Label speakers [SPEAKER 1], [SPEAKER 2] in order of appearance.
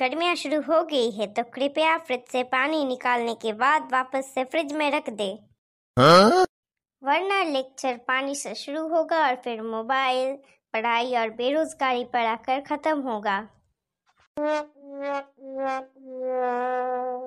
[SPEAKER 1] गर्मियाँ शुरू हो गई है तो कृपया फ्रिज से पानी निकालने के बाद वापस से फ्रिज में रख दे हाँ? वरना लेक्चर पानी से शुरू होगा और फिर मोबाइल पढ़ाई और बेरोजगारी पर आकर खत्म होगा